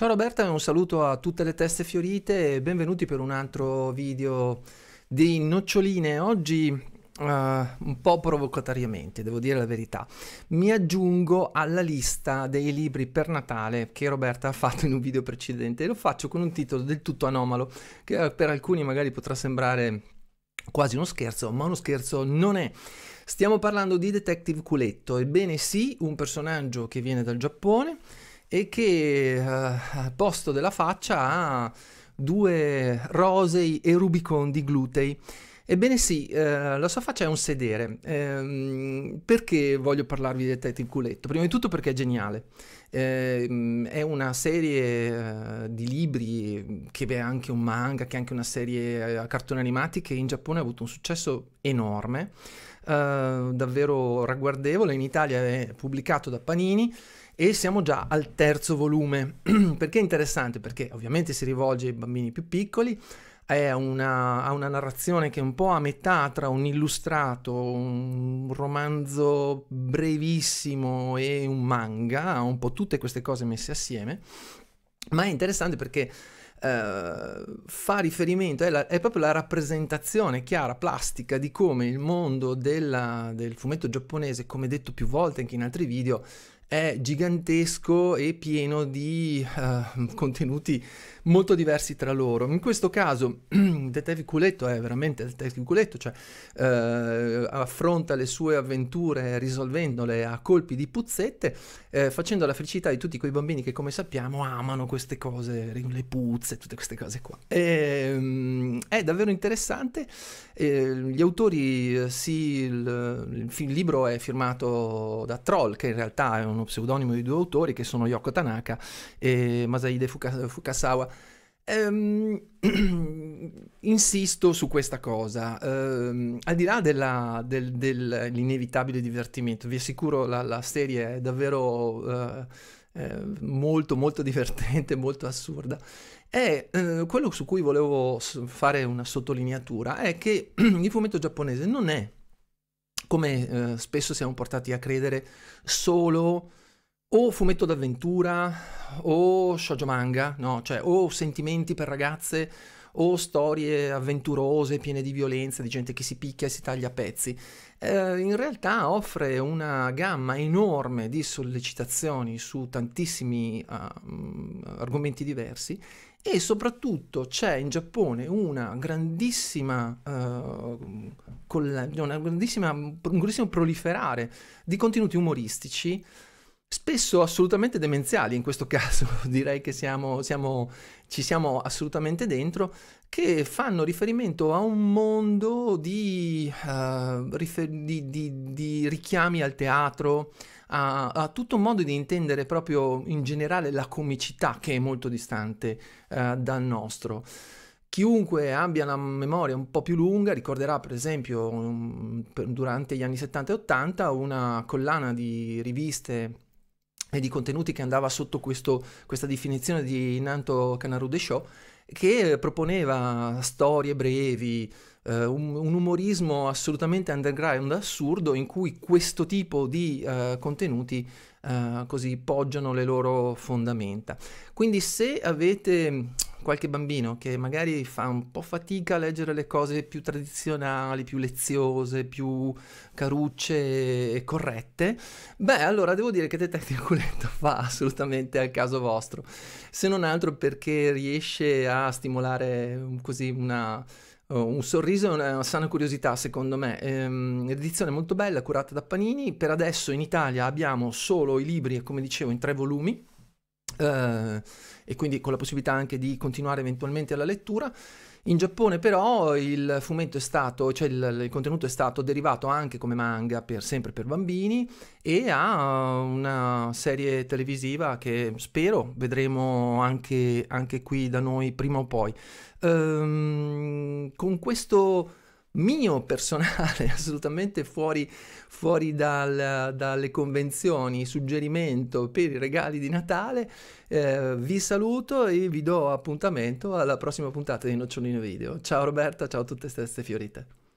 Ciao Roberta e un saluto a tutte le teste fiorite e benvenuti per un altro video di noccioline. Oggi Uh, un po' provocatoriamente, devo dire la verità, mi aggiungo alla lista dei libri per Natale che Roberta ha fatto in un video precedente e lo faccio con un titolo del tutto anomalo che eh, per alcuni magari potrà sembrare quasi uno scherzo, ma uno scherzo non è. Stiamo parlando di Detective Culetto, ebbene sì, un personaggio che viene dal Giappone e che eh, al posto della faccia ha due rosei e rubicondi di glutei Ebbene sì, eh, la sua faccia è un sedere. Eh, perché voglio parlarvi di Detective Culetto? Prima di tutto perché è geniale. Eh, è una serie eh, di libri che è anche un manga, che è anche una serie eh, a cartoni animati che in Giappone ha avuto un successo enorme, eh, davvero ragguardevole. In Italia è pubblicato da Panini e siamo già al terzo volume. perché è interessante? Perché ovviamente si rivolge ai bambini più piccoli è una, ha una narrazione che è un po' a metà tra un illustrato, un romanzo brevissimo e un manga, ha un po' tutte queste cose messe assieme, ma è interessante perché eh, fa riferimento, è, la, è, proprio la rappresentazione chiara, plastica di come il mondo della, del fumetto giapponese, come detto più volte anche in altri video, è gigantesco e pieno di uh, contenuti molto diversi tra loro. In questo caso Detective Culetto è veramente Detective Culetto, cioè uh, affronta le sue avventure risolvendole a colpi di puzzette, uh, facendo la felicità di tutti quei bambini che come sappiamo amano queste cose, le puzze, tutte queste cose qua. E, um, è davvero interessante, eh, gli autori, eh, sì, il, il, il libro è firmato da Troll, che in realtà è un uno pseudonimo di due autori che sono Yoko Tanaka e Masahide Fukasawa. Ehm, insisto su questa cosa, ehm, al di là della, del, dell'inevitabile divertimento, vi assicuro la, la serie è davvero... Eh, eh, molto molto divertente, molto assurda. E eh, quello su cui volevo fare una sottolineatura è che il fumetto giapponese non è come eh, spesso siamo portati a credere, solo o fumetto d'avventura o shoujo manga, no? Cioè o sentimenti per ragazze o storie avventurose piene di violenza, di gente che si picchia e si taglia a pezzi. Eh, in realtà offre una gamma enorme di sollecitazioni su tantissimi uh, argomenti diversi e soprattutto c'è in Giappone una grandissima, uh, colla- una grandissima, un grandissimo proliferare di contenuti umoristici spesso assolutamente demenziali, in questo caso direi che siamo, siamo, ci siamo assolutamente dentro, che fanno riferimento a un mondo di, uh, di, di, di richiami al teatro, a, a, tutto un modo di intendere proprio in generale la comicità che è molto distante uh, dal nostro. Chiunque abbia una memoria un po' più lunga ricorderà, per esempio, um, per, durante gli anni 70 e 80 una collana di riviste e di contenuti che andava sotto questo, questa definizione di Nanto Canarude Show che proponeva storie brevi, eh, un, un, umorismo assolutamente underground, assurdo, in cui questo tipo di eh, contenuti eh, così poggiano le loro fondamenta. Quindi se avete qualche bambino che magari fa un po' fatica a leggere le cose più tradizionali, più leziose, più carucce e corrette, beh, allora devo dire che Detective Culetto fa assolutamente al caso vostro, se non altro perché riesce a stimolare mm, così una Oh, un sorriso e una sana curiosità secondo me. Ehm, l'edizione molto bella, curata da Panini. Per adesso in Italia abbiamo solo i libri, come dicevo, in tre volumi. Eh, e quindi con la possibilità anche di continuare eventualmente la lettura. In Giappone però il fumetto è stato, cioè il, il, contenuto è stato derivato anche come manga per, sempre per bambini e ha una serie televisiva che spero vedremo anche, anche qui da noi prima o poi. Ehm, con questo mio personale, assolutamente fuori, fuori dal, dalle convenzioni, suggerimento per i regali di Natale. Eh, vi saluto e vi do appuntamento alla prossima puntata di Nocciolino Video. Ciao Roberta, ciao a tutte queste fiorite.